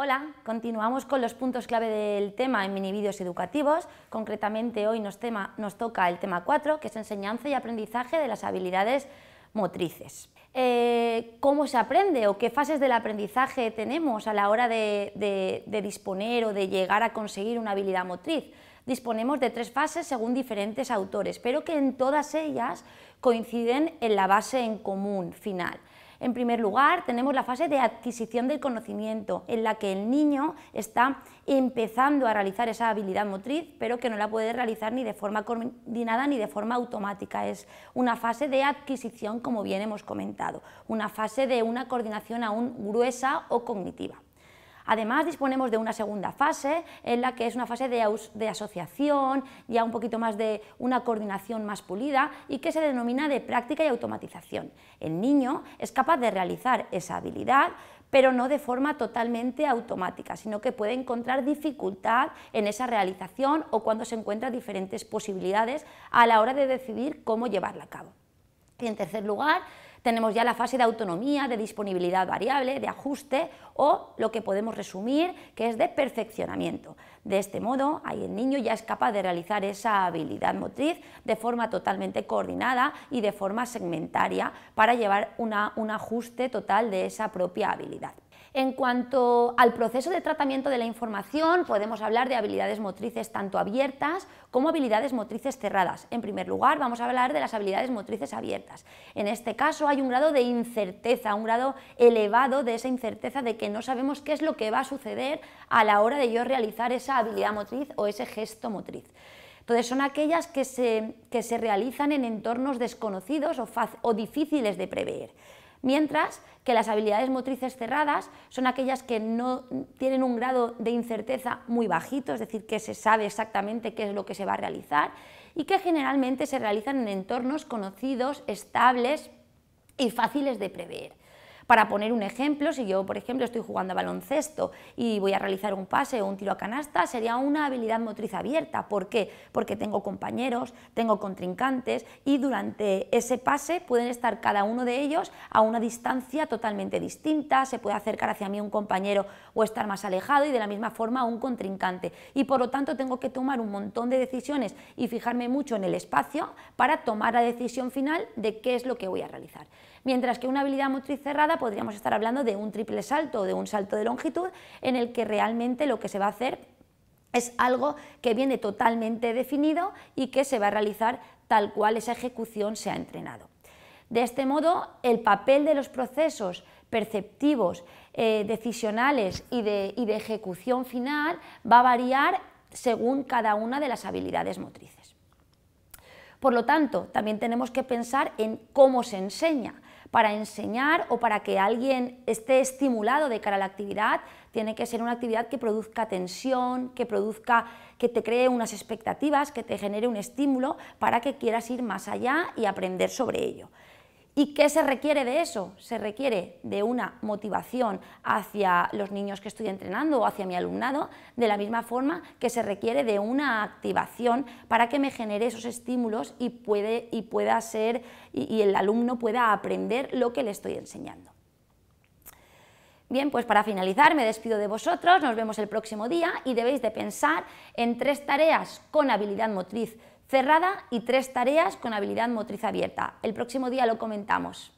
Hola, continuamos con los puntos clave del tema en mini vídeos educativos. Concretamente hoy nos, toca el tema 4, que es enseñanza y aprendizaje de las habilidades motrices. Eh, ¿Cómo se aprende o qué fases del aprendizaje tenemos a la hora de, de disponer o de llegar a conseguir una habilidad motriz? Disponemos de tres fases según diferentes autores, pero que en todas ellas coinciden en la base en común final en primer lugar, tenemos la fase de adquisición del conocimiento, en la que el niño está empezando a realizar esa habilidad motriz, pero que no la puede realizar ni de forma coordinada ni de forma automática. Es una fase de adquisición, como bien hemos comentado, una fase de una coordinación aún gruesa o cognitiva. Además, disponemos de una segunda fase, en la que es una fase de, asociación, ya un poquito más de una coordinación más pulida y que se denomina de práctica y automatización. El niño es capaz de realizar esa habilidad pero no de forma totalmente automática, sino que puede encontrar dificultad en esa realización o cuando se encuentra diferentes posibilidades a la hora de decidir cómo llevarla a cabo. Y en tercer lugar, tenemos ya la fase de autonomía, de disponibilidad variable, de ajuste o lo que podemos resumir que es de perfeccionamiento. De este modo, ahí el niño ya es capaz de realizar esa habilidad motriz de forma totalmente coordinada y de forma segmentaria para llevar un ajuste total de esa propia habilidad. En cuanto al proceso de tratamiento de la información, podemos hablar de habilidades motrices tanto abiertas como habilidades motrices cerradas. En primer lugar, vamos a hablar de las habilidades motrices abiertas. En este caso hay un grado de incerteza, un grado elevado de esa incerteza de que no sabemos qué es lo que va a suceder a la hora de yo realizar esa habilidad motriz o ese gesto motriz. Entonces son aquellas que se, realizan en entornos desconocidos o difíciles de prever mientras que las habilidades motrices cerradas son aquellas que no tienen un grado de incerteza muy bajito, es decir, que se sabe exactamente qué es lo que se va a realizar y que generalmente se realizan en entornos conocidos, estables y fáciles de prever. Para poner un ejemplo, si yo, por ejemplo, estoy jugando a baloncesto y voy a realizar un pase o un tiro a canasta, sería una habilidad motriz abierta. ¿Por qué? Porque tengo compañeros, tengo contrincantes y durante ese pase pueden estar cada uno de ellos a una distancia totalmente distinta, se puede acercar hacia mí un compañero o estar más alejado y de la misma forma un contrincante. Y por lo tanto tengo que tomar un montón de decisiones y fijarme mucho en el espacio para tomar la decisión final de qué es lo que voy a realizar. Mientras que una habilidad motriz cerrada podríamos estar hablando de un triple salto o de un salto de longitud en el que realmente lo que se va a hacer es algo que viene totalmente definido y que se va a realizar tal cual esa ejecución se ha entrenado. De este modo, el papel de los procesos perceptivos, eh, decisionales y de ejecución final va a variar según cada una de las habilidades motrices. Por lo tanto, también tenemos que pensar en cómo se enseña, para enseñar o para que alguien esté estimulado de cara a la actividad, tiene que ser una actividad que produzca tensión, que produzca, que te cree unas expectativas, que te genere un estímulo para que quieras ir más allá y aprender sobre ello. ¿Y qué se requiere de eso? Se requiere de una motivación hacia los niños que estoy entrenando o hacia mi alumnado, de la misma forma que se requiere de una activación para que me genere esos estímulos y, y pueda ser y el alumno pueda aprender lo que le estoy enseñando. Bien, pues para finalizar me despido de vosotros, nos vemos el próximo día y debéis de pensar en tres tareas con habilidad motriz cerrada y tres tareas con habilidad motriz abierta. El próximo día lo comentamos.